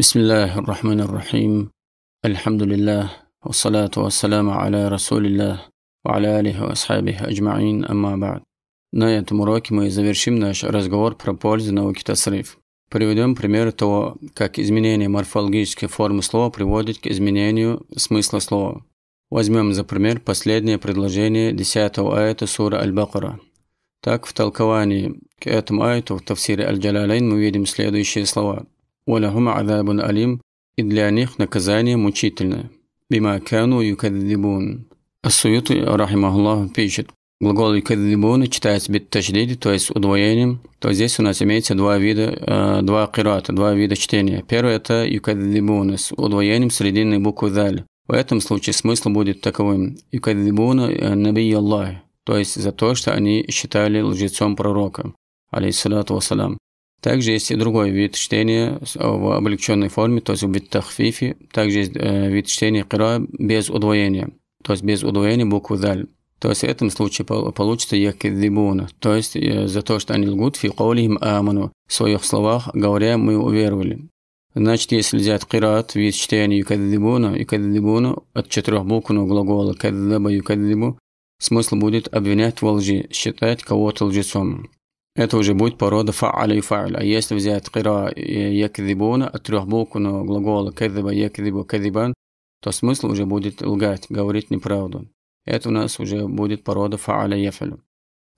بسم الله الرحمن الرحيم الحمد لله والصلاة والسلام على رسول الله وعلى آله وأصحابه أجمعين أما بعد На этом уроке мы завершим наш разговор про пользу науки тасриф. Приведем пример того, как изменение морфологической формы слова приводит к изменению смысла слова. Возьмем за пример последнее предложение 10 аята сура Аль-Бакара. Так, в толковании к этому аяту в тафсире Аль-Джалалейн мы видим следующие слова – ولهم عذاب أليم إذ для них наказание мучительное. «Бима кану юкаддибун». Ас-Суюти, пишет, глагол «юкаддибун» читается бит таждиди, то есть удвоением, то есть здесь у нас имеется два вида, э, два кирата, два вида чтения. Первое – это «юкаддибун» с удвоением срединной буквы «даль». В этом случае смысл будет таковым. «Юкаддибуна наби Аллах», то есть за то, что они считали лжецом пророка, алейхиссалату вассалам. Также есть и другой вид чтения э, в облегченной форме, то есть в бит-тахфифе. Также есть э, вид чтения кира без удвоения, то есть без удвоения буквы «даль». То есть в этом случае получится якидибуна, то есть э, за то, что они лгут, фи им аману, в своих словах говоря, мы уверовали. Значит, если взять кират, вид чтения юкаддибуна, юкаддибуна от четырехбуквенного ну, глагола каддаба юкаддибу, смысл будет обвинять во лжи, считать кого-то лжецом. Это уже будет порода фа'аля и фа'ля. А если взять кира якдибуна от трехбуквенного глагола кадиба якдибу кадибан, то смысл уже будет лгать, говорить неправду. Это у нас уже будет порода фа'аля яфалю.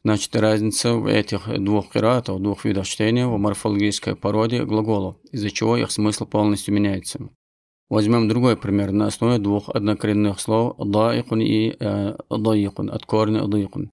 Значит, разница в этих двух киратах, двух видах чтения в морфологической породе глагола, из-за чего их смысл полностью меняется. Возьмем другой пример на основе двух однокоренных слов «даикун» и «э, «даикун» от корня «даикун».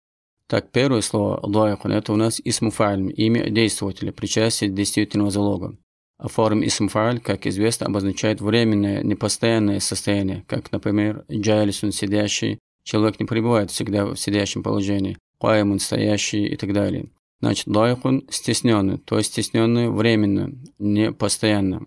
Так, первое слово «лайхун» – это у нас исм имя действователя, причастие действительного залога. А форма исм как известно, обозначает временное, непостоянное состояние, как, например, джайлисун – сидящий, человек не пребывает всегда в сидящем положении, каимун – стоящий и так далее. Значит, лайхун – стесненный, то есть стесненный временно, непостоянно.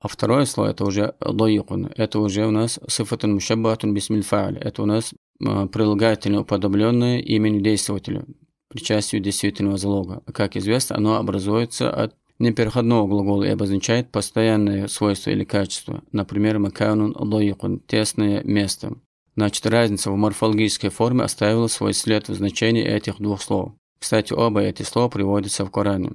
А второе слово – это уже лайхун, это уже у нас сифатун мушаббатун бисмиль это у нас Э, прилагательное уподобленное имени действователя, причастию действительного залога. Как известно, оно образуется от непереходного глагола и обозначает постоянное свойство или качество. Например, макаунун лоикун – тесное место. Значит, разница в морфологической форме оставила свой след в значении этих двух слов. Кстати, оба эти слова приводятся в Коране.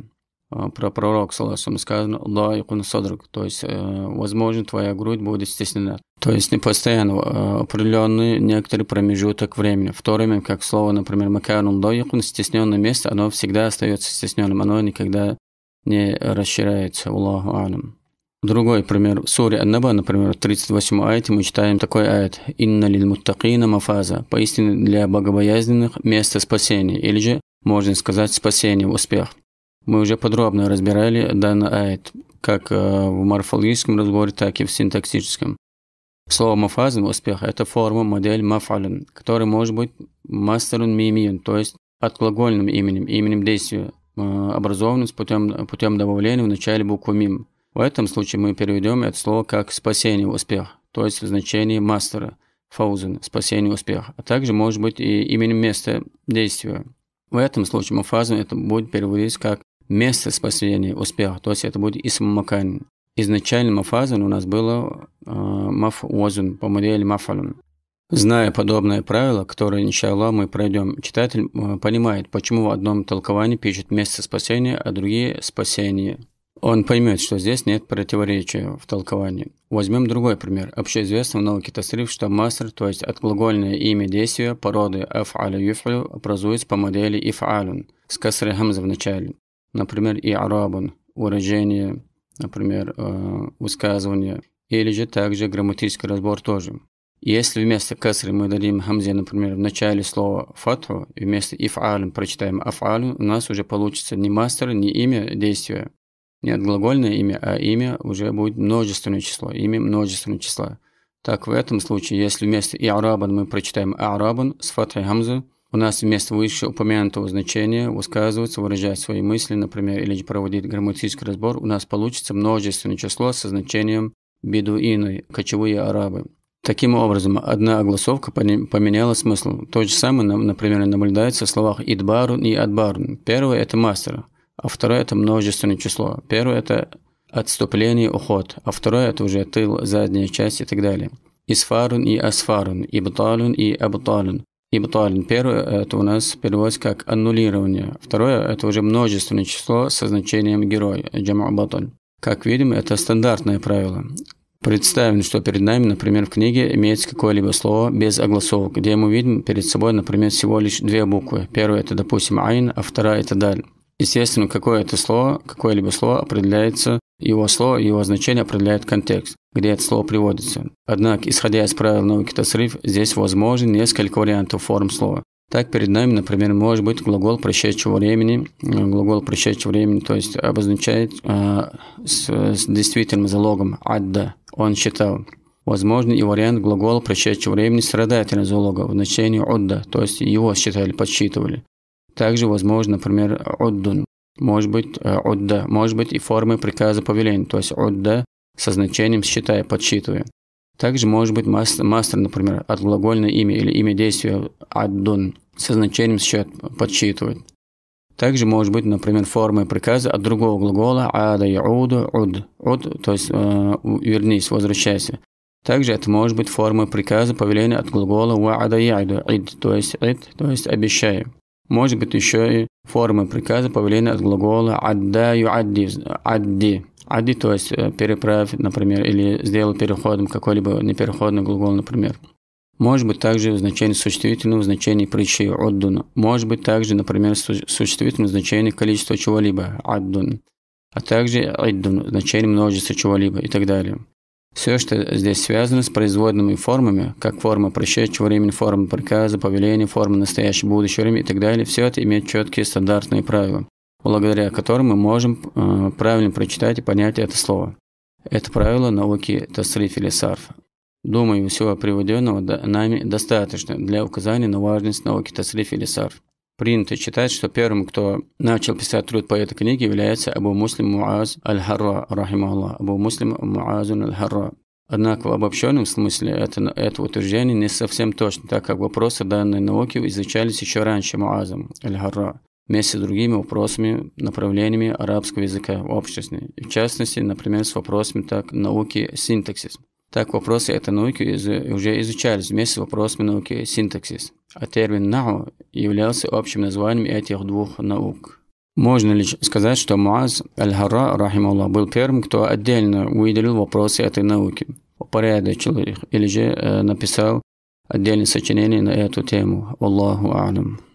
Э, про пророк, саллаху сказано «Лаикун содрак», то есть, э, возможно, твоя грудь будет стеснена. То есть не постоянно, а, определенный некоторый промежуток времени. В то время, как слово, например, макарун дойкун, стесненное место, оно всегда остается стесненным, оно никогда не расширяется. Аллаху алям. Другой пример. В суре Аннаба, например, 38 аяте мы читаем такой аят. «Инна лил муттакина мафаза». Поистине для богобоязненных место спасения, или же, можно сказать, спасение, успех. Мы уже подробно разбирали данный аят, как а, в морфологическом разборе, так и в синтаксическом. Слово «мафазн» – успех – это форма, модель «мафален», который может быть мастерун мимиен, то есть от глагольным именем, именем действия, э, образованным путем, путем добавления в начале буквы «мим». В этом случае мы переведем это слово как «спасение успех», то есть в значении «мастера», «фаузен» – «спасение успех», а также может быть и именем места действия. В этом случае «мафазн» это будет переводиться как «место спасения успеха», то есть это будет «исмамакан». Изначально «мафазн» у нас было по модели мафалун. Зная подобное правило, которое, иншаллах, мы пройдем, читатель э, понимает, почему в одном толковании пишет «место спасения», а другие «спасение». Он поймет, что здесь нет противоречия в толковании. Возьмем другой пример. Общеизвестно в науке тасриф, что мастер, то есть отглагольное имя действия породы аф'аля юф'алю, образуется по модели иф'алюн с касрой хамза в начале. Например, и арабун, выражение, например, э, высказывание или же также грамматический разбор тоже. Если вместо касры мы дадим хамзе, например, в начале слова фатху, и вместо иф'алим прочитаем аф'алю, у нас уже получится не мастер, не имя действия. не глагольное имя, а имя уже будет множественное число, имя множественного числа. Так в этом случае, если вместо «иарабан» мы прочитаем «арабан» с фатой хамзы, у нас вместо выше упомянутого значения высказываться, выражает свои мысли, например, или проводит грамматический разбор, у нас получится множественное число со значением бедуины, кочевые арабы. Таким образом, одна огласовка поменяла смысл. То же самое, например, наблюдается в словах «идбарун» и «адбарун». Первое – это мастер, а второе – это множественное число. Первое – это отступление, уход, а второе – это уже тыл, задняя часть и так далее. Исфарун и асфарун, ибталун и абталун. Ибталин. Первое – это у нас переводится как аннулирование. Второе – это уже множественное число со значением герой, джам'а как видим, это стандартное правило. Представим, что перед нами, например, в книге имеется какое-либо слово без огласовок, где мы видим перед собой, например, всего лишь две буквы. Первая – это, допустим, «айн», а вторая – это «даль». Естественно, какое это слово, какое-либо слово определяется, его слово, его значение определяет контекст, где это слово приводится. Однако, исходя из правил науки Тасриф, здесь возможен несколько вариантов форм слова. Так, перед нами, например, может быть глагол прошедшего времени. Э, глагол прошедшего времени, то есть обозначает э, с, с действительным залогом «адда» – «он считал». Возможно и вариант глагола прошедшего времени страдательного залога в значении «удда», то есть его считали, подсчитывали. Также возможно, например, «уддун», может быть «удда», э, может быть и формы приказа повеления, то есть «удда» со значением «считая», «подсчитывая». Также может быть мастер, мастер например, от глагольное имя или имя действия «аддун» со значением «счет» подсчитывает. Также может быть, например, формой приказа от другого глагола «ада яуду» «уд», «уд», то есть э, «вернись», «возвращайся». Также это может быть формой приказа повеления от глагола «ва'ада яйду» «ид», то есть «ид», то есть «обещаю». Может быть еще и формой приказа повеления от глагола «адда юадди», «адди», Ади, то есть э, переправь, например, или сделал переходом какой-либо непереходный глагол, например. Может быть также значение существительного, значение значении притчи отдун. Может быть также, например, существительное значение количества чего-либо отдун. А также отдун, значение множества чего-либо и так далее. Все, что здесь связано с производными формами, как форма прошедшего времени, форма приказа, повеления, форма настоящего, будущего времени и так далее, все это имеет четкие стандартные правила благодаря которым мы можем э, правильно прочитать и понять это слово. Это правило науки Тасриф или Сарф. Думаю, всего приведенного нами достаточно для указания на важность науки Тасриф или Сарф. Принято считать, что первым, кто начал писать труд по этой книге, является Абу Муслим Муаз Аль-Харра, рахималлах, Абу Муслим Муазун Аль-Харра. Однако в обобщенном смысле это, это утверждение не совсем точно, так как вопросы данной науки изучались еще раньше Муазом Аль-Харра вместе с другими вопросами, направлениями арабского языка в обществе, в частности, например, с вопросами так, науки синтаксис. Так, вопросы этой науки уже изучались вместе с вопросами науки синтаксис, а термин «нау» являлся общим названием этих двух наук. Можно ли сказать, что Муаз Аль-Хара, рахималлах, был первым, кто отдельно выделил вопросы этой науки, упорядочил их или же э, написал отдельное сочинение на эту тему. Аллаху Алам.